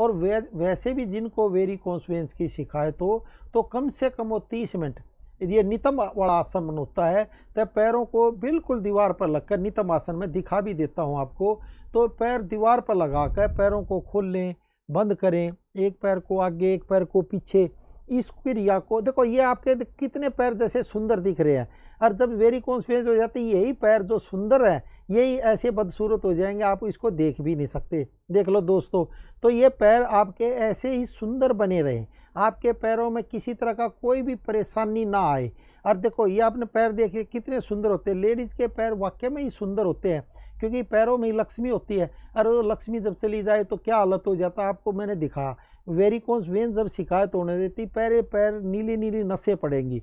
और वे वैसे भी जिनको वेरी कॉन्सुएंस की शिकायत हो तो कम से कम वो तीस मिनट ये नितम वाला आसन होता है तो पैरों को बिल्कुल दीवार पर लगकर नितम आसन में दिखा भी देता हूँ आपको तो पैर दीवार पर लगाकर पैरों को खोल लें बंद करें एक पैर को आगे एक पैर को पीछे इस क्रिया को देखो ये आपके कितने पैर जैसे सुंदर दिख रहे हैं और जब वेरी कॉन्फ्रेंस हो जाती है यही पैर जो सुंदर है यही ऐसे बदसूरत हो जाएंगे आप इसको देख भी नहीं सकते देख लो दोस्तों तो ये पैर आपके ऐसे ही सुंदर बने रहे आपके पैरों में किसी तरह का कोई भी परेशानी ना आए और देखो ये आपने पैर देखे कितने सुंदर होते हैं लेडीज़ के पैर वाकई में ही सुंदर होते हैं क्योंकि पैरों में ही लक्ष्मी होती है और वो लक्ष्मी जब चली जाए तो क्या हालत हो जाता आपको मैंने दिखा कॉन्स वेन जब शिकायत तो होने देती पैरे पैर नीली नीली नशे पड़ेंगी